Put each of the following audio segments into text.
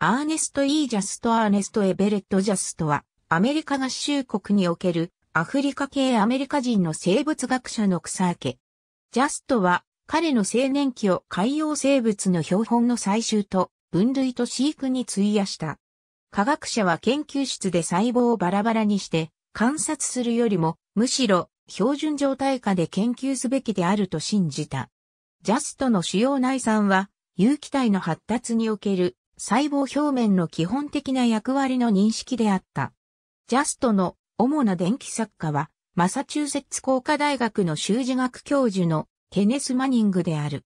アーネスト・イー・ジャスト・アーネスト・エベレット・ジャストは、アメリカ合衆国におけるアフリカ系アメリカ人の生物学者の草明け。ジャストは、彼の青年期を海洋生物の標本の採集と分類と飼育に費やした。科学者は研究室で細胞をバラバラにして観察するよりも、むしろ標準状態下で研究すべきであると信じた。ジャストの主要内産は、有機体の発達における細胞表面の基本的な役割の認識であった。ジャストの主な電気作家は、マサチューセッツ工科大学の修士学教授のケネス・マニングである。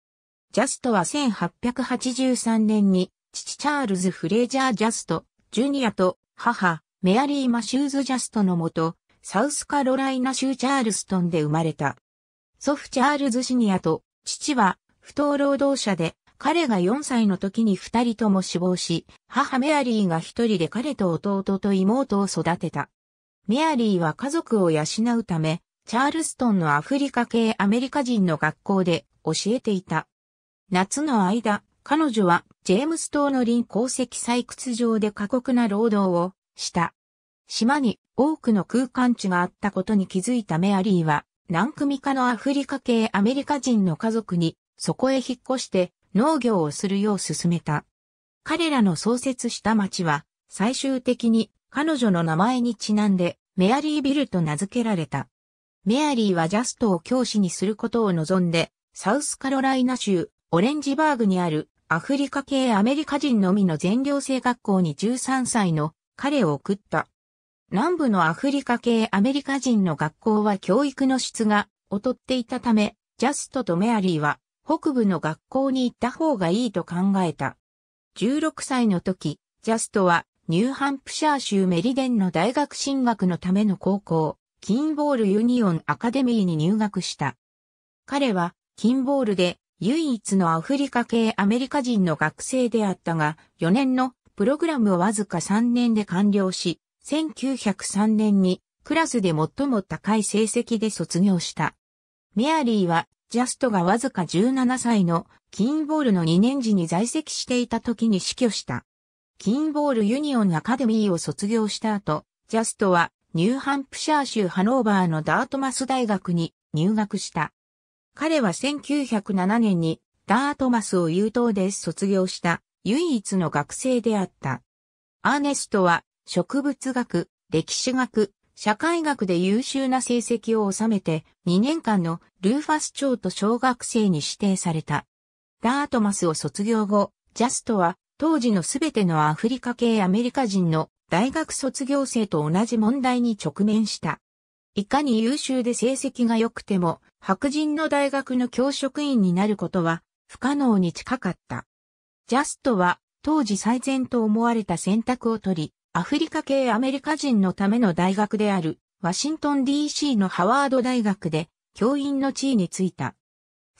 ジャストは1883年に、父チャールズ・フレージャー・ジャスト、ジュニアと母、メアリー・マシューズ・ジャストのもと、サウスカロライナ州チャールストンで生まれた。祖父チャールズ・シニアと、父は、不当労働者で、彼が4歳の時に二人とも死亡し、母メアリーが一人で彼と弟と妹を育てた。メアリーは家族を養うため、チャールストンのアフリカ系アメリカ人の学校で教えていた。夏の間、彼女はジェームス島の林鉱石採掘場で過酷な労働をした。島に多くの空間地があったことに気づいたメアリーは、何組かのアフリカ系アメリカ人の家族に、そこへ引っ越して農業をするよう勧めた。彼らの創設した町は、最終的に彼女の名前にちなんで、メアリービルと名付けられた。メアリーはジャストを教師にすることを望んで、サウスカロライナ州オレンジバーグにあるアフリカ系アメリカ人のみの全寮制学校に13歳の彼を送った。南部のアフリカ系アメリカ人の学校は教育の質が劣っていたため、ジャストとメアリーは北部の学校に行った方がいいと考えた。16歳の時、ジャストはニューハンプシャー州メリデンの大学進学のための高校、キンボールユニオンアカデミーに入学した。彼は、キンボールで唯一のアフリカ系アメリカ人の学生であったが、4年のプログラムをわずか3年で完了し、1903年にクラスで最も高い成績で卒業した。メアリーはジャストがわずか17歳のキーンボールの2年時に在籍していた時に死去した。キーンボールユニオンアカデミーを卒業した後、ジャストはニューハンプシャー州ハノーバーのダートマス大学に入学した。彼は1907年にダートマスを優等で卒業した唯一の学生であった。アーネストは植物学、歴史学、社会学で優秀な成績を収めて2年間のルーファス長と小学生に指定された。ダートマスを卒業後、ジャストは当時のすべてのアフリカ系アメリカ人の大学卒業生と同じ問題に直面した。いかに優秀で成績が良くても白人の大学の教職員になることは不可能に近かった。ジャストは当時最善と思われた選択を取り、アフリカ系アメリカ人のための大学である、ワシントン DC のハワード大学で教員の地位についた。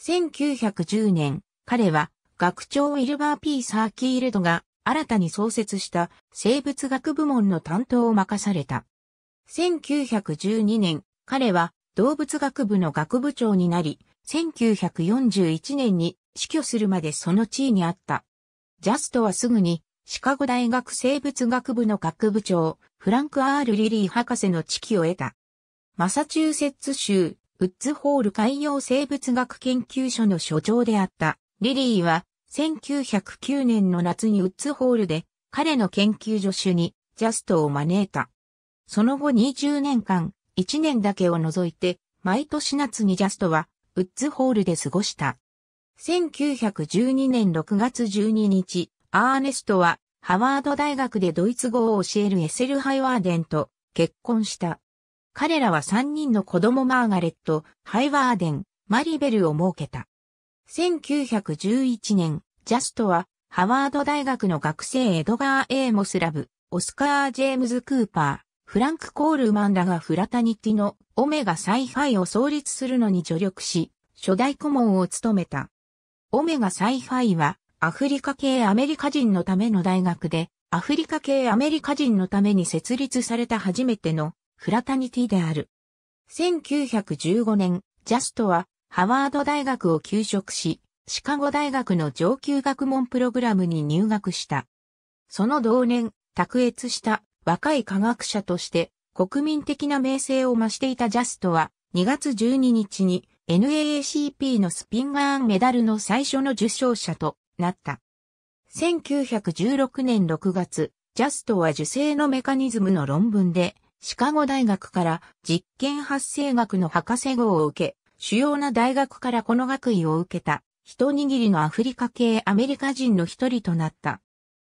1910年、彼は学長ウィルバーピー・サーキールドが新たに創設した生物学部門の担当を任された。1912年、彼は動物学部の学部長になり、1941年に死去するまでその地位にあった。ジャストはすぐにシカゴ大学生物学部の学部長、フランク・アール・リリー博士の知識を得た。マサチューセッツ州、ウッズホール海洋生物学研究所の所長であった、リリーは、1909年の夏にウッズホールで、彼の研究助手に、ジャストを招いた。その後20年間、1年だけを除いて、毎年夏にジャストは、ウッズホールで過ごした。1912年6月12日、アーネストは、ハワード大学でドイツ語を教えるエセル・ハイワーデンと結婚した。彼らは3人の子供マーガレット、ハイワーデン、マリベルを設けた。1911年、ジャストは、ハワード大学の学生エドガー・エーモスラブ、オスカー・ジェームズ・クーパー、フランク・コールマンらがフラタニティのオメガ・サイファイを創立するのに助力し、初代顧問を務めた。オメガ・サイファイは、アフリカ系アメリカ人のための大学で、アフリカ系アメリカ人のために設立された初めてのフラタニティである。1915年、ジャストはハワード大学を休職し、シカゴ大学の上級学問プログラムに入学した。その同年、卓越した若い科学者として国民的な名声を増していたジャストは2月12日に NAACP のスピンガーンメダルの最初の受賞者となった。1916年6月、ジャストは受精のメカニズムの論文で、シカゴ大学から実験発生学の博士号を受け、主要な大学からこの学位を受けた、一握りのアフリカ系アメリカ人の一人となった。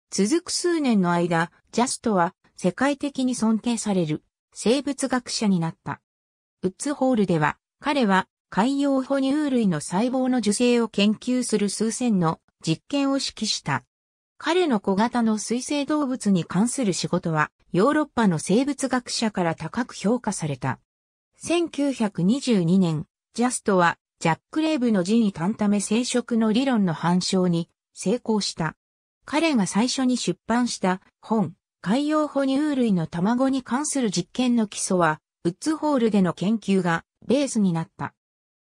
続く数年の間、ジャストは世界的に尊敬される生物学者になった。ウッズホールでは、彼は海洋哺乳類の細胞の受精を研究する数千の実験を指揮した。彼の小型の水生動物に関する仕事は、ヨーロッパの生物学者から高く評価された。1922年、ジャストは、ジャック・レーブの人為単ため生殖の理論の反証に成功した。彼が最初に出版した本、海洋哺乳類の卵に関する実験の基礎は、ウッズホールでの研究がベースになった。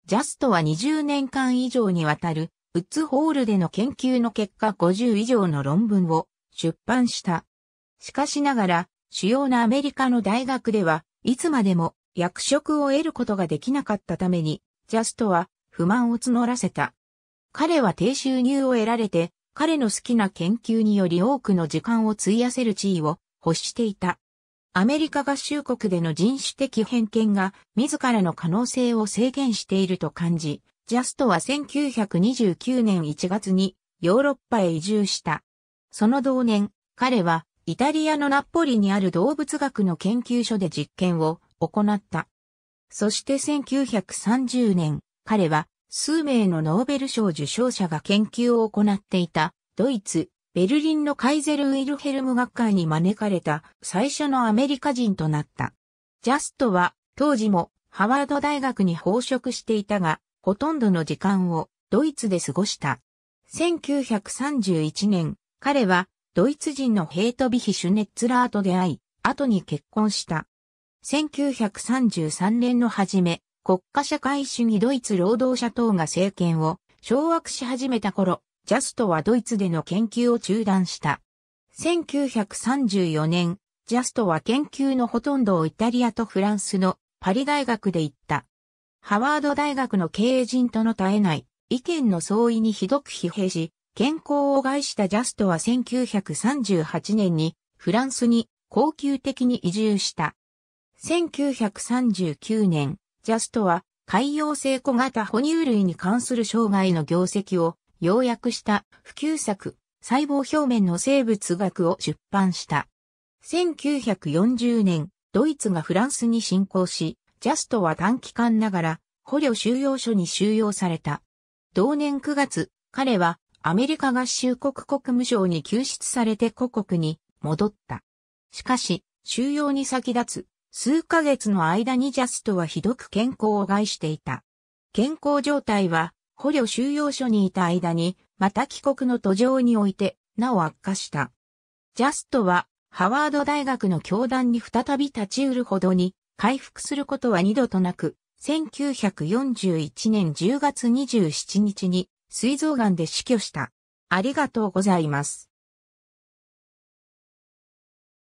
ジャストは20年間以上にわたるウッズホールでの研究の結果50以上の論文を出版した。しかしながら、主要なアメリカの大学では、いつまでも役職を得ることができなかったために、ジャストは不満を募らせた。彼は低収入を得られて、彼の好きな研究により多くの時間を費やせる地位を欲していた。アメリカ合衆国での人種的偏見が自らの可能性を制限していると感じ、ジャストは1929年1月にヨーロッパへ移住した。その同年、彼はイタリアのナッポリにある動物学の研究所で実験を行った。そして1930年、彼は数名のノーベル賞受賞者が研究を行っていたドイツ、ベルリンのカイゼル・ウィルヘルム学会に招かれた最初のアメリカ人となった。ジャストは当時もハワード大学に飽食していたが、ほとんどの時間をドイツで過ごした。1931年、彼はドイツ人のヘイトビヒ・シュネッツラーと出会い、後に結婚した。1933年の初め、国家社会主義ドイツ労働者党が政権を掌握し始めた頃、ジャストはドイツでの研究を中断した。1934年、ジャストは研究のほとんどをイタリアとフランスのパリ大学で行った。ハワード大学の経営陣との絶えない意見の相違にひどく疲弊し、健康を害したジャストは1938年にフランスに恒久的に移住した。1939年、ジャストは海洋性小型哺乳類に関する障害の業績を要約した普及策、細胞表面の生物学を出版した。1940年、ドイツがフランスに侵攻し、ジャストは短期間ながら、捕虜収容所に収容された。同年9月、彼はアメリカ合衆国国務省に救出されて故国に戻った。しかし、収容に先立つ数ヶ月の間にジャストはひどく健康を害していた。健康状態は捕虜収容所にいた間に、また帰国の途上において、なお悪化した。ジャストは、ハワード大学の教団に再び立ち得るほどに回復することは二度となく、1941年10月27日に膵臓癌で死去した。ありがとうございます。